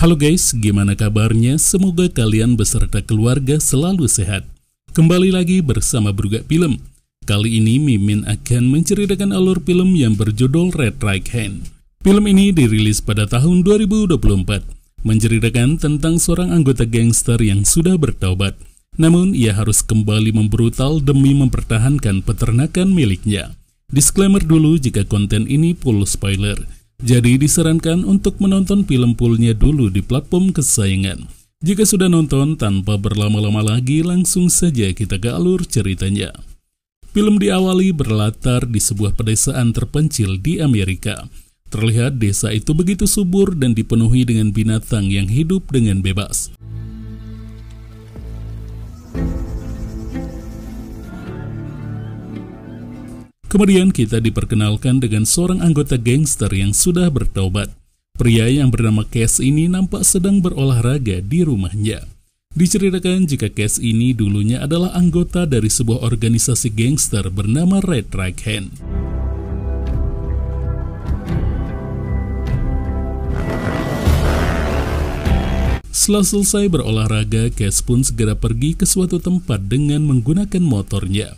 Halo guys, gimana kabarnya? Semoga kalian beserta keluarga selalu sehat. Kembali lagi bersama Bruga Film. Kali ini Mimin akan menceritakan alur film yang berjudul Red Right Hand. Film ini dirilis pada tahun 2024, menceritakan tentang seorang anggota gangster yang sudah bertaubat. Namun, ia harus kembali membrutal demi mempertahankan peternakan miliknya. Disclaimer dulu jika konten ini full spoiler. Jadi disarankan untuk menonton film poolnya dulu di platform kesayangan. Jika sudah nonton, tanpa berlama-lama lagi langsung saja kita ke alur ceritanya. Film diawali berlatar di sebuah pedesaan terpencil di Amerika. Terlihat desa itu begitu subur dan dipenuhi dengan binatang yang hidup dengan bebas. Kemudian kita diperkenalkan dengan seorang anggota gangster yang sudah bertobat. Pria yang bernama Cash ini nampak sedang berolahraga di rumahnya. Diceritakan jika Cash ini dulunya adalah anggota dari sebuah organisasi gangster bernama Red Right Hand. Setelah selesai berolahraga, Cash pun segera pergi ke suatu tempat dengan menggunakan motornya.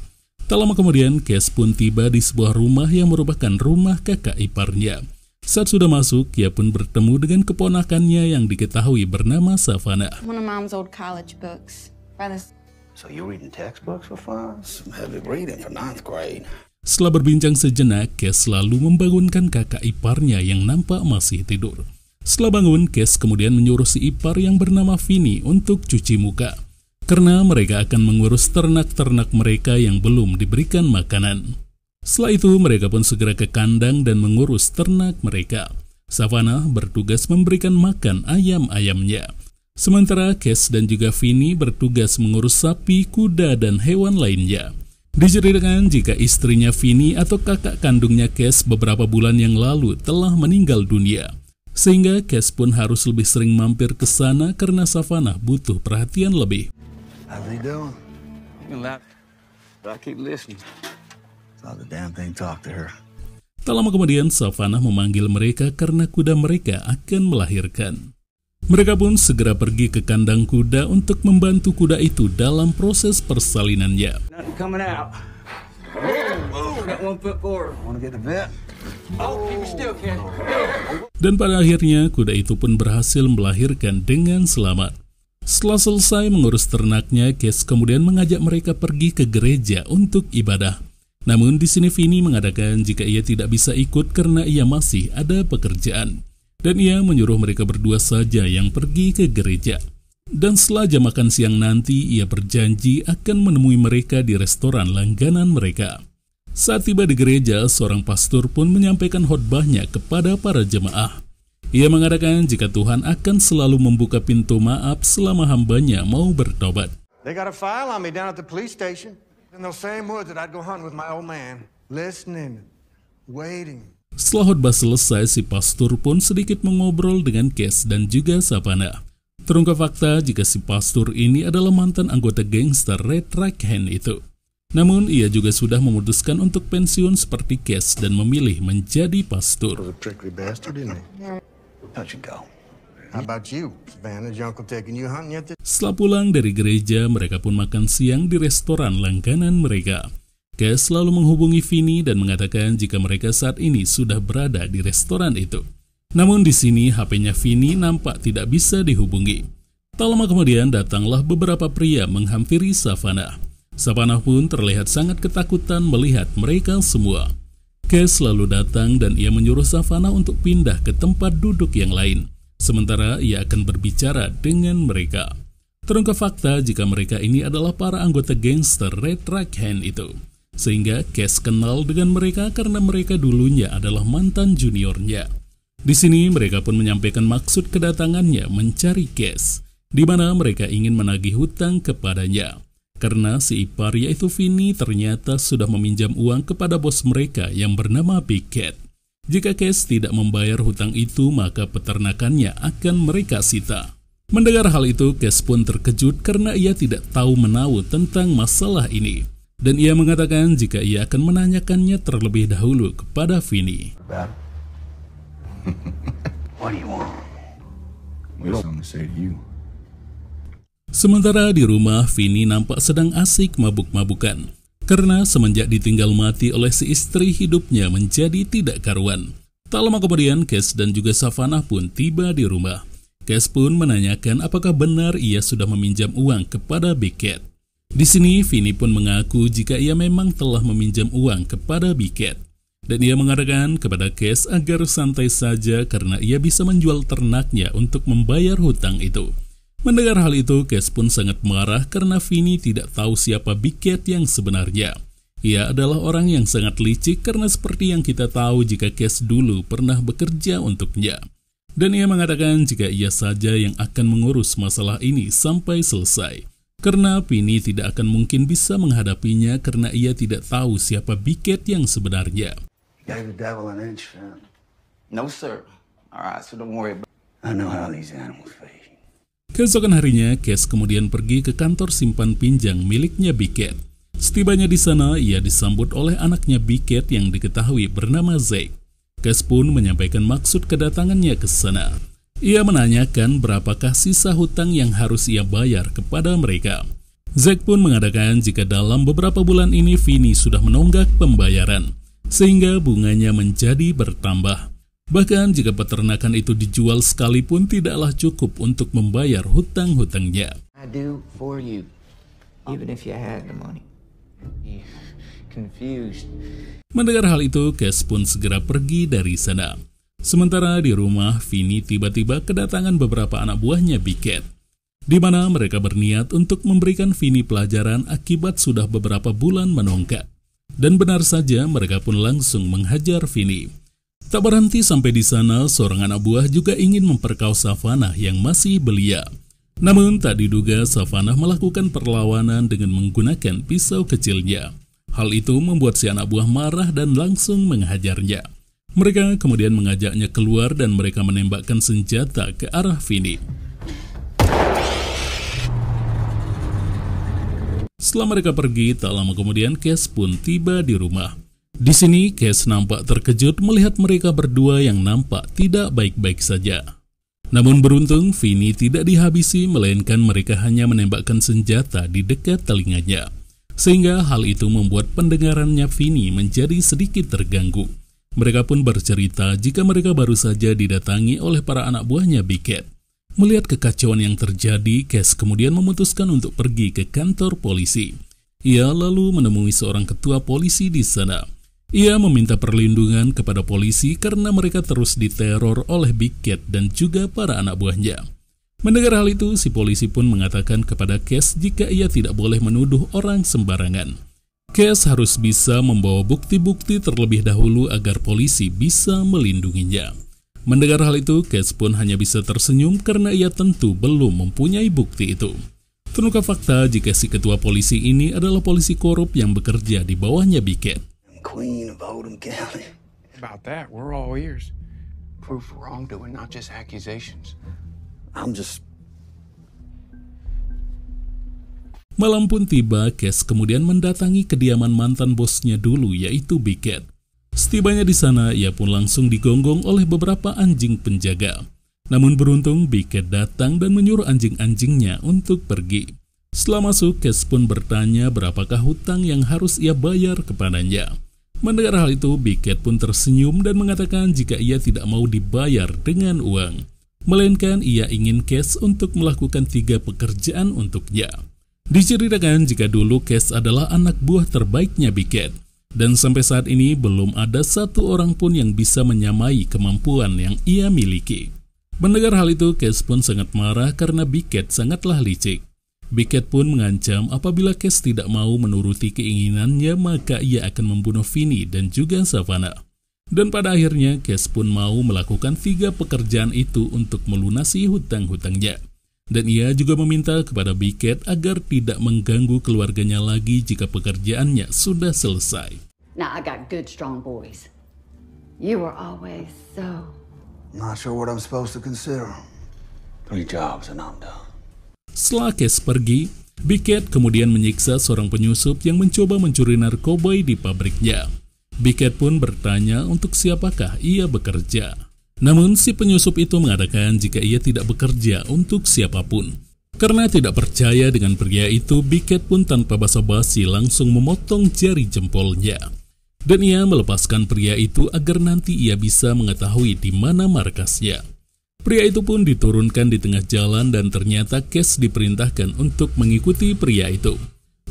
Tak lama kemudian, Kes pun tiba di sebuah rumah yang merupakan rumah kakak iparnya. Saat sudah masuk, ia pun bertemu dengan keponakannya yang diketahui bernama Savana. Setelah berbincang sejenak, Kes selalu membangunkan kakak iparnya yang nampak masih tidur. Setelah bangun, Kes kemudian menyuruh si ipar yang bernama Vini untuk cuci muka karena mereka akan mengurus ternak-ternak mereka yang belum diberikan makanan. Setelah itu, mereka pun segera ke kandang dan mengurus ternak mereka. Savana bertugas memberikan makan ayam-ayamnya. Sementara Kes dan juga Vini bertugas mengurus sapi, kuda, dan hewan lainnya. Diceritakan jika istrinya Vini atau kakak kandungnya Kes beberapa bulan yang lalu telah meninggal dunia. Sehingga Kes pun harus lebih sering mampir ke sana karena Savana butuh perhatian lebih. How's he doing? but I keep listening. Saw the damn thing talk to her. Tak lama kemudian, Savannah memanggil mereka karena kuda mereka akan melahirkan. Mereka pun segera pergi ke kandang kuda untuk membantu kuda itu dalam proses persalinannya. Dan pada akhirnya, kuda itu pun berhasil melahirkan dengan selamat. Setelah selesai mengurus ternaknya, Kes kemudian mengajak mereka pergi ke gereja untuk ibadah. Namun di sini Vini mengadakan jika ia tidak bisa ikut karena ia masih ada pekerjaan. Dan ia menyuruh mereka berdua saja yang pergi ke gereja. Dan setelah jam makan siang nanti, ia berjanji akan menemui mereka di restoran langganan mereka. Saat tiba di gereja, seorang pastor pun menyampaikan khotbahnya kepada para jemaah. Ia mengatakan jika Tuhan akan selalu membuka pintu maaf selama hambanya mau bertobat. They got Setelah khotbah selesai, si pastor pun sedikit mengobrol dengan Kes dan juga Sapana. Terungkap fakta jika si pastor ini adalah mantan anggota gangster Red Hand itu. Namun, ia juga sudah memutuskan untuk pensiun seperti Kes dan memilih menjadi pastor. Setelah pulang dari gereja, mereka pun makan siang di restoran langganan mereka. Kes selalu menghubungi Vini dan mengatakan jika mereka saat ini sudah berada di restoran itu. Namun di sini HP-nya Vini nampak tidak bisa dihubungi. Tak lama kemudian datanglah beberapa pria menghampiri Savannah. Savannah pun terlihat sangat ketakutan melihat mereka semua. Case selalu datang dan ia menyuruh Savana untuk pindah ke tempat duduk yang lain, sementara ia akan berbicara dengan mereka. Terungkap fakta jika mereka ini adalah para anggota gangster Red Hand itu. Sehingga Kes kenal dengan mereka karena mereka dulunya adalah mantan juniornya. Di sini mereka pun menyampaikan maksud kedatangannya mencari Kes, di mana mereka ingin menagih hutang kepadanya karena si ipar yaitu Vini ternyata sudah meminjam uang kepada bos mereka yang bernama Piket. Jika Kes tidak membayar hutang itu, maka peternakannya akan mereka sita. Mendengar hal itu, Kes pun terkejut karena ia tidak tahu menahu tentang masalah ini. Dan ia mengatakan jika ia akan menanyakannya terlebih dahulu kepada Vini. What do you want? Sementara di rumah, Vini nampak sedang asik mabuk-mabukan. Karena semenjak ditinggal mati oleh si istri hidupnya menjadi tidak karuan. Tak lama kemudian, Kes dan juga Savana pun tiba di rumah. Kes pun menanyakan apakah benar ia sudah meminjam uang kepada Biket. Di sini, Vini pun mengaku jika ia memang telah meminjam uang kepada Biket. Dan ia mengatakan kepada Kes agar santai saja karena ia bisa menjual ternaknya untuk membayar hutang itu. Mendengar hal itu, Kes pun sangat marah karena Vini tidak tahu siapa Big Cat yang sebenarnya. Ia adalah orang yang sangat licik karena seperti yang kita tahu jika Kes dulu pernah bekerja untuknya. Dan ia mengatakan jika ia saja yang akan mengurus masalah ini sampai selesai. Karena Vini tidak akan mungkin bisa menghadapinya karena ia tidak tahu siapa Big Cat yang sebenarnya. No Keesokan harinya, Cash kemudian pergi ke kantor simpan pinjang miliknya Biket. Setibanya di sana, ia disambut oleh anaknya Biket yang diketahui bernama Zeke. Kes pun menyampaikan maksud kedatangannya ke sana. Ia menanyakan berapakah sisa hutang yang harus ia bayar kepada mereka. Zack pun mengadakan jika dalam beberapa bulan ini Vini sudah menonggak pembayaran, sehingga bunganya menjadi bertambah. Bahkan jika peternakan itu dijual sekalipun tidaklah cukup untuk membayar hutang-hutangnya. Mendengar hal itu, Cass pun segera pergi dari sana. Sementara di rumah, Vini tiba-tiba kedatangan beberapa anak buahnya Biket, di mana mereka berniat untuk memberikan Vini pelajaran akibat sudah beberapa bulan menongkat. Dan benar saja mereka pun langsung menghajar Vini. Tak berhenti sampai di sana, seorang anak buah juga ingin memperkosa Safanah yang masih belia. Namun tak diduga Safanah melakukan perlawanan dengan menggunakan pisau kecilnya. Hal itu membuat si anak buah marah dan langsung menghajarnya. Mereka kemudian mengajaknya keluar dan mereka menembakkan senjata ke arah Vini. Setelah mereka pergi, tak lama kemudian Kes pun tiba di rumah. Di sini, Cass nampak terkejut melihat mereka berdua yang nampak tidak baik-baik saja. Namun beruntung, Vini tidak dihabisi melainkan mereka hanya menembakkan senjata di dekat telinganya. Sehingga hal itu membuat pendengarannya Vini menjadi sedikit terganggu. Mereka pun bercerita jika mereka baru saja didatangi oleh para anak buahnya Biket. Melihat kekacauan yang terjadi, Cass kemudian memutuskan untuk pergi ke kantor polisi. Ia lalu menemui seorang ketua polisi di sana. Ia meminta perlindungan kepada polisi karena mereka terus diteror oleh Big Cat dan juga para anak buahnya. Mendengar hal itu, si polisi pun mengatakan kepada Kes jika ia tidak boleh menuduh orang sembarangan. Kes harus bisa membawa bukti-bukti terlebih dahulu agar polisi bisa melindunginya. Mendengar hal itu, Kes pun hanya bisa tersenyum karena ia tentu belum mempunyai bukti itu. Terungkap fakta jika si ketua polisi ini adalah polisi korup yang bekerja di bawahnya Biket queen of Oldham County. About that, we're all ears. Proof of wrongdoing, not just accusations. I'm just Malam pun tiba, Kes kemudian mendatangi kediaman mantan bosnya dulu yaitu Biket. Setibanya di sana, ia pun langsung digonggong oleh beberapa anjing penjaga. Namun beruntung, Biket datang dan menyuruh anjing-anjingnya untuk pergi. Setelah masuk, Kes pun bertanya berapakah hutang yang harus ia bayar kepadanya. Mendengar hal itu, Biket pun tersenyum dan mengatakan jika ia tidak mau dibayar dengan uang. Melainkan ia ingin Kes untuk melakukan tiga pekerjaan untuknya. Diceritakan jika dulu Kes adalah anak buah terbaiknya Biket. Dan sampai saat ini belum ada satu orang pun yang bisa menyamai kemampuan yang ia miliki. Mendengar hal itu, Kes pun sangat marah karena Biket sangatlah licik. Biket pun mengancam apabila Kes tidak mau menuruti keinginannya maka ia akan membunuh Vini dan juga Savannah. Dan pada akhirnya, Kes pun mau melakukan tiga pekerjaan itu untuk melunasi hutang-hutangnya. Dan ia juga meminta kepada Biket agar tidak mengganggu keluarganya lagi jika pekerjaannya sudah selesai. Now setelah Kes pergi, Biket kemudian menyiksa seorang penyusup yang mencoba mencuri narkoba di pabriknya. Biket pun bertanya untuk siapakah ia bekerja. Namun si penyusup itu mengatakan jika ia tidak bekerja untuk siapapun. Karena tidak percaya dengan pria itu, Biket pun tanpa basa-basi langsung memotong jari jempolnya. Dan ia melepaskan pria itu agar nanti ia bisa mengetahui di mana markasnya. Pria itu pun diturunkan di tengah jalan dan ternyata Kes diperintahkan untuk mengikuti pria itu.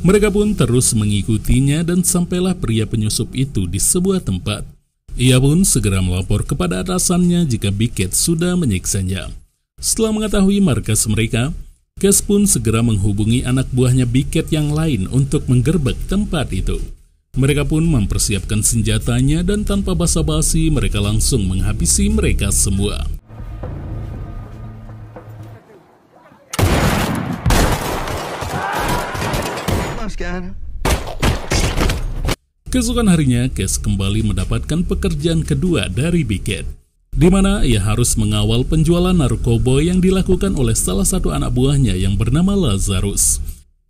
Mereka pun terus mengikutinya dan sampailah pria penyusup itu di sebuah tempat. Ia pun segera melapor kepada atasannya jika Biket sudah menyiksanya. Setelah mengetahui markas mereka, Kes pun segera menghubungi anak buahnya Biket yang lain untuk menggerbek tempat itu. Mereka pun mempersiapkan senjatanya dan tanpa basa-basi mereka langsung menghabisi mereka semua. sekarang. Keesokan harinya, Kes kembali mendapatkan pekerjaan kedua dari Biket, di mana ia harus mengawal penjualan narkoba yang dilakukan oleh salah satu anak buahnya yang bernama Lazarus.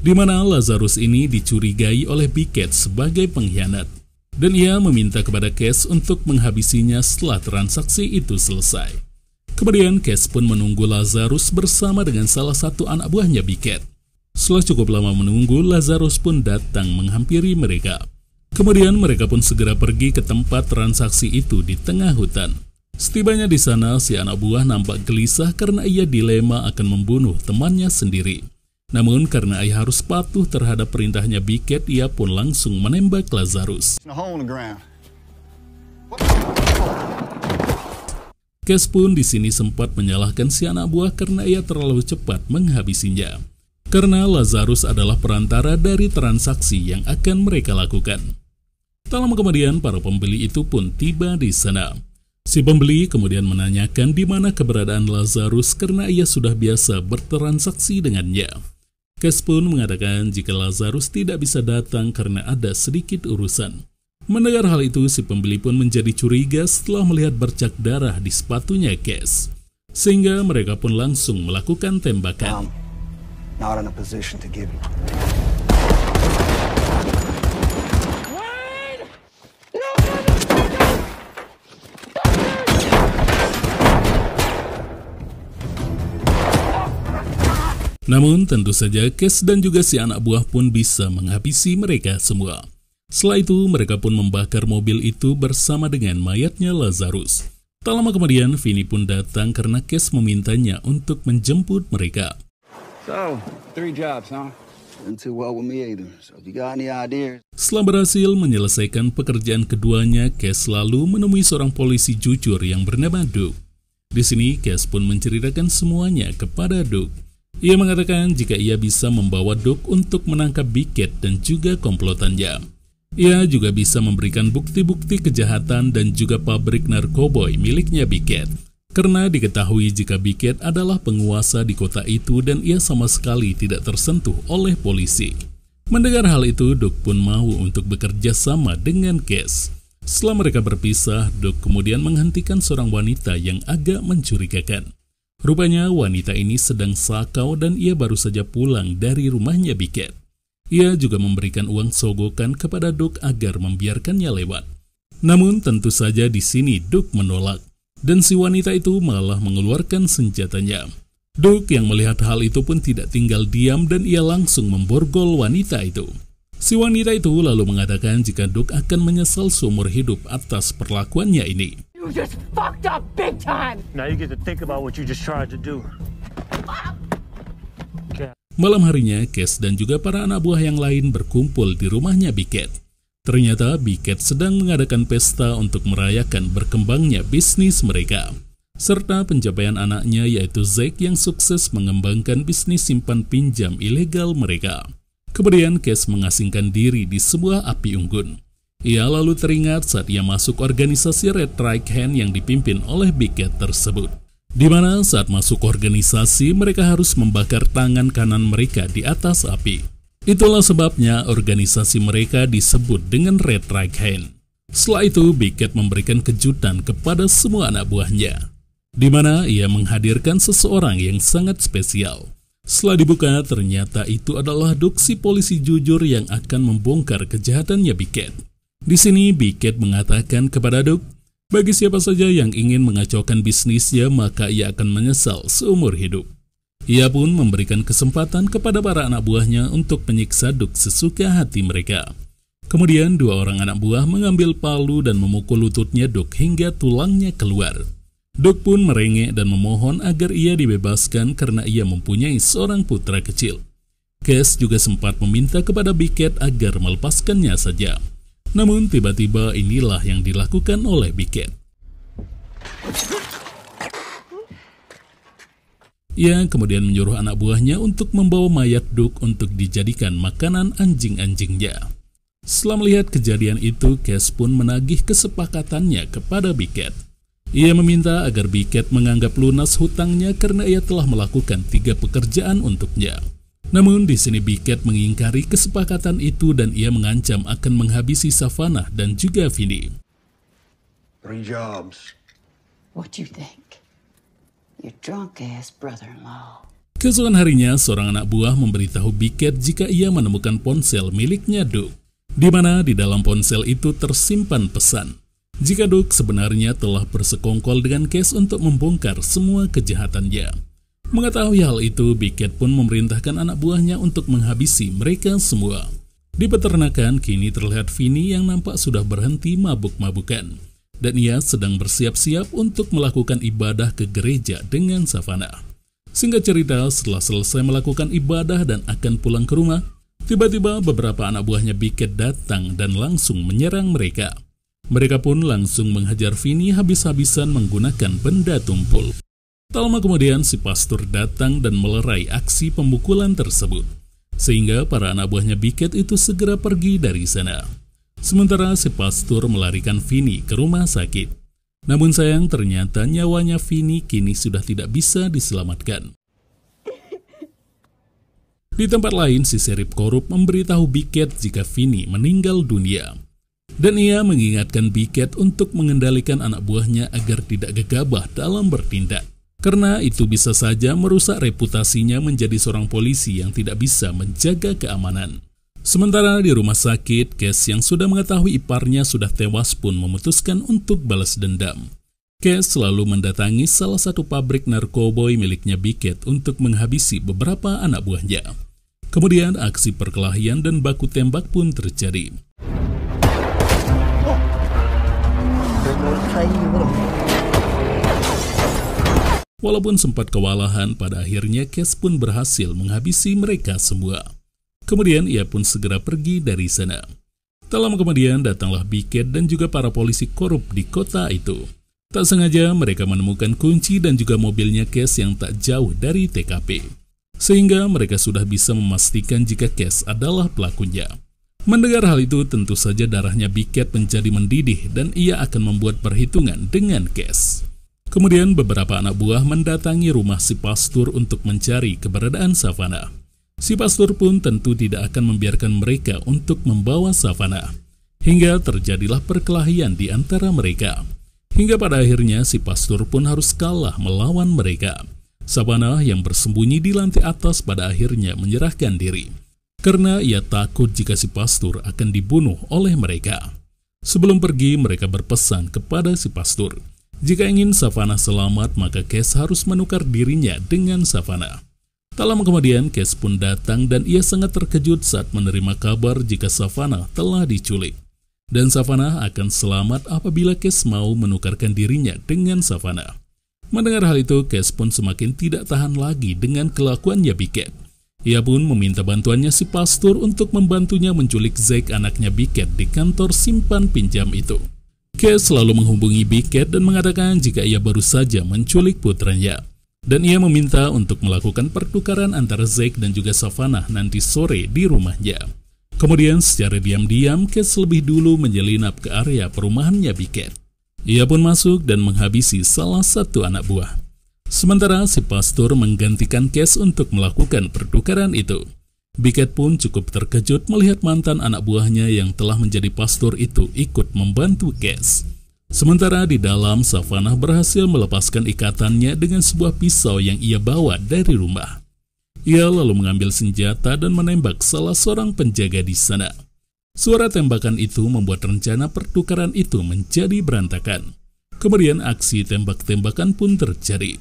Di mana Lazarus ini dicurigai oleh Biket sebagai pengkhianat, dan ia meminta kepada Kes untuk menghabisinya setelah transaksi itu selesai. Kemudian Kes pun menunggu Lazarus bersama dengan salah satu anak buahnya Biket. Setelah cukup lama menunggu, Lazarus pun datang menghampiri mereka. Kemudian mereka pun segera pergi ke tempat transaksi itu di tengah hutan. Setibanya di sana, si anak buah nampak gelisah karena ia dilema akan membunuh temannya sendiri. Namun karena ia harus patuh terhadap perintahnya Biket, ia pun langsung menembak Lazarus. Kes pun di sini sempat menyalahkan si anak buah karena ia terlalu cepat menghabisinya karena Lazarus adalah perantara dari transaksi yang akan mereka lakukan. Tak lama kemudian, para pembeli itu pun tiba di sana. Si pembeli kemudian menanyakan di mana keberadaan Lazarus karena ia sudah biasa bertransaksi dengannya. Kes pun mengatakan jika Lazarus tidak bisa datang karena ada sedikit urusan. Mendengar hal itu, si pembeli pun menjadi curiga setelah melihat bercak darah di sepatunya Kes. Sehingga mereka pun langsung melakukan tembakan not in a position to give you. Namun tentu saja Kes dan juga si anak buah pun bisa menghabisi mereka semua. Setelah itu mereka pun membakar mobil itu bersama dengan mayatnya Lazarus. Tak lama kemudian Vini pun datang karena Kes memintanya untuk menjemput mereka. Setelah berhasil menyelesaikan pekerjaan keduanya, Cash lalu menemui seorang polisi jujur yang bernama Duke. Di sini, Cash pun menceritakan semuanya kepada Duke. Ia mengatakan jika ia bisa membawa Duke untuk menangkap Biket dan juga komplotannya. Ia juga bisa memberikan bukti-bukti kejahatan dan juga pabrik narkoboy miliknya Biket. Karena diketahui jika Biket adalah penguasa di kota itu dan ia sama sekali tidak tersentuh oleh polisi. Mendengar hal itu, Dok pun mau untuk bekerja sama dengan Kes. Setelah mereka berpisah, Dok kemudian menghentikan seorang wanita yang agak mencurigakan. Rupanya wanita ini sedang sakau dan ia baru saja pulang dari rumahnya Biket. Ia juga memberikan uang sogokan kepada Dok agar membiarkannya lewat. Namun tentu saja di sini Dok menolak dan si wanita itu malah mengeluarkan senjatanya. Duke yang melihat hal itu pun tidak tinggal diam dan ia langsung memborgol wanita itu. Si wanita itu lalu mengatakan jika Duke akan menyesal seumur hidup atas perlakuannya ini. Malam harinya, Kes dan juga para anak buah yang lain berkumpul di rumahnya Biket. Ternyata Biket sedang mengadakan pesta untuk merayakan berkembangnya bisnis mereka serta pencapaian anaknya yaitu Zack yang sukses mengembangkan bisnis simpan pinjam ilegal mereka. Kemudian Kes mengasingkan diri di sebuah api unggun. Ia lalu teringat saat ia masuk organisasi Red Right Hand yang dipimpin oleh Biket tersebut. Di mana saat masuk organisasi mereka harus membakar tangan kanan mereka di atas api. Itulah sebabnya organisasi mereka disebut dengan Red Right Hand. Setelah itu, Biket memberikan kejutan kepada semua anak buahnya, di mana ia menghadirkan seseorang yang sangat spesial. Setelah dibuka, ternyata itu adalah doksi polisi jujur yang akan membongkar kejahatannya Biket. Di sini, Biket mengatakan kepada Duk, bagi siapa saja yang ingin mengacaukan bisnisnya, maka ia akan menyesal seumur hidup. Ia pun memberikan kesempatan kepada para anak buahnya untuk menyiksa Duk sesuka hati mereka. Kemudian dua orang anak buah mengambil palu dan memukul lututnya Duk hingga tulangnya keluar. Duk pun merengek dan memohon agar ia dibebaskan karena ia mempunyai seorang putra kecil. Kes juga sempat meminta kepada Biket agar melepaskannya saja. Namun tiba-tiba inilah yang dilakukan oleh Biket. Ia kemudian menyuruh anak buahnya untuk membawa mayat Duke untuk dijadikan makanan anjing-anjingnya. Setelah melihat kejadian itu, Cass pun menagih kesepakatannya kepada Biket. Ia meminta agar Biket menganggap lunas hutangnya karena ia telah melakukan tiga pekerjaan untuknya. Namun di sini Biket mengingkari kesepakatan itu dan ia mengancam akan menghabisi Savannah dan juga Vinnie. Three jobs. What do you think? your Keesokan harinya, seorang anak buah memberitahu Biket jika ia menemukan ponsel miliknya Duke, di mana di dalam ponsel itu tersimpan pesan. Jika Duke sebenarnya telah bersekongkol dengan Case untuk membongkar semua kejahatannya. Mengetahui hal itu, Biket pun memerintahkan anak buahnya untuk menghabisi mereka semua. Di peternakan, kini terlihat Vini yang nampak sudah berhenti mabuk-mabukan dan ia sedang bersiap-siap untuk melakukan ibadah ke gereja dengan Savana. Sehingga cerita, setelah selesai melakukan ibadah dan akan pulang ke rumah, tiba-tiba beberapa anak buahnya Biket datang dan langsung menyerang mereka. Mereka pun langsung menghajar Vini habis-habisan menggunakan benda tumpul. Tak lama kemudian si pastor datang dan melerai aksi pemukulan tersebut. Sehingga para anak buahnya Biket itu segera pergi dari sana. Sementara si Pastor melarikan Vini ke rumah sakit. Namun sayang ternyata nyawanya Vini kini sudah tidak bisa diselamatkan. Di tempat lain, si serip korup memberitahu Biket jika Vini meninggal dunia. Dan ia mengingatkan Biket untuk mengendalikan anak buahnya agar tidak gegabah dalam bertindak. Karena itu bisa saja merusak reputasinya menjadi seorang polisi yang tidak bisa menjaga keamanan. Sementara di rumah sakit, Kes yang sudah mengetahui iparnya sudah tewas pun memutuskan untuk balas dendam. Kes selalu mendatangi salah satu pabrik narkoboy miliknya Biket untuk menghabisi beberapa anak buahnya. Kemudian aksi perkelahian dan baku tembak pun terjadi. Walaupun sempat kewalahan, pada akhirnya Kes pun berhasil menghabisi mereka semua. Kemudian ia pun segera pergi dari sana. Tak lama kemudian datanglah Biket dan juga para polisi korup di kota itu. Tak sengaja mereka menemukan kunci dan juga mobilnya Kes yang tak jauh dari TKP. Sehingga mereka sudah bisa memastikan jika Kes adalah pelakunya. Mendengar hal itu tentu saja darahnya Biket menjadi mendidih dan ia akan membuat perhitungan dengan Kes. Kemudian beberapa anak buah mendatangi rumah si pastor untuk mencari keberadaan Savana. Si pastor pun tentu tidak akan membiarkan mereka untuk membawa Savana. Hingga terjadilah perkelahian di antara mereka. Hingga pada akhirnya si pastor pun harus kalah melawan mereka. Savana yang bersembunyi di lantai atas pada akhirnya menyerahkan diri. Karena ia takut jika si pastor akan dibunuh oleh mereka. Sebelum pergi, mereka berpesan kepada si pastor. Jika ingin Savana selamat, maka Kes harus menukar dirinya dengan Savana. Tak lama kemudian, Kes pun datang dan ia sangat terkejut saat menerima kabar jika Savana telah diculik. Dan Savana akan selamat apabila Kes mau menukarkan dirinya dengan Savana. Mendengar hal itu, Kes pun semakin tidak tahan lagi dengan kelakuannya Biket. Ia pun meminta bantuannya si pastor untuk membantunya menculik Zack anaknya Biket di kantor simpan pinjam itu. Kes selalu menghubungi Biket dan mengatakan jika ia baru saja menculik putranya. Dan ia meminta untuk melakukan pertukaran antara Zack dan juga Savannah nanti sore di rumahnya. Kemudian secara diam-diam, Kes lebih dulu menyelinap ke area perumahannya Biket. Ia pun masuk dan menghabisi salah satu anak buah. Sementara si pastor menggantikan Kes untuk melakukan pertukaran itu. Biket pun cukup terkejut melihat mantan anak buahnya yang telah menjadi pastor itu ikut membantu Kes. Sementara di dalam, Savana berhasil melepaskan ikatannya dengan sebuah pisau yang ia bawa dari rumah. Ia lalu mengambil senjata dan menembak salah seorang penjaga di sana. Suara tembakan itu membuat rencana pertukaran itu menjadi berantakan. Kemudian aksi tembak-tembakan pun terjadi.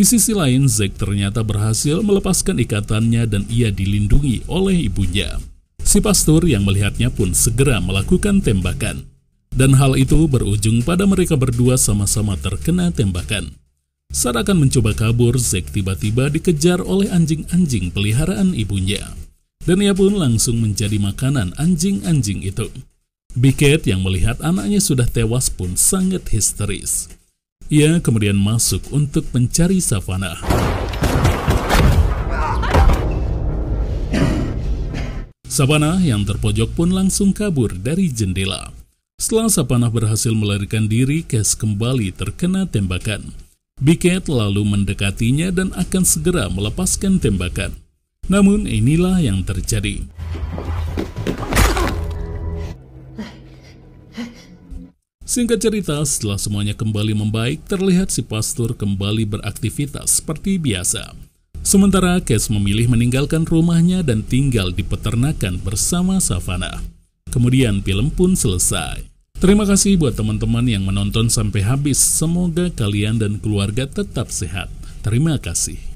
Di sisi lain, Zack ternyata berhasil melepaskan ikatannya dan ia dilindungi oleh ibunya. Si pastor yang melihatnya pun segera melakukan tembakan. Dan hal itu berujung pada mereka berdua sama-sama terkena tembakan. Saat akan mencoba kabur, Zack tiba-tiba dikejar oleh anjing-anjing peliharaan ibunya. Dan ia pun langsung menjadi makanan anjing-anjing itu. Biket yang melihat anaknya sudah tewas pun sangat histeris. Ia kemudian masuk untuk mencari savana. Savana yang terpojok pun langsung kabur dari jendela. Setelah Savana berhasil melarikan diri, Kes kembali terkena tembakan. Biket lalu mendekatinya dan akan segera melepaskan tembakan. Namun inilah yang terjadi. Singkat cerita, setelah semuanya kembali membaik, terlihat si pastor kembali beraktivitas seperti biasa. Sementara Kes memilih meninggalkan rumahnya dan tinggal di peternakan bersama Savana. Kemudian film pun selesai. Terima kasih buat teman-teman yang menonton sampai habis. Semoga kalian dan keluarga tetap sehat. Terima kasih.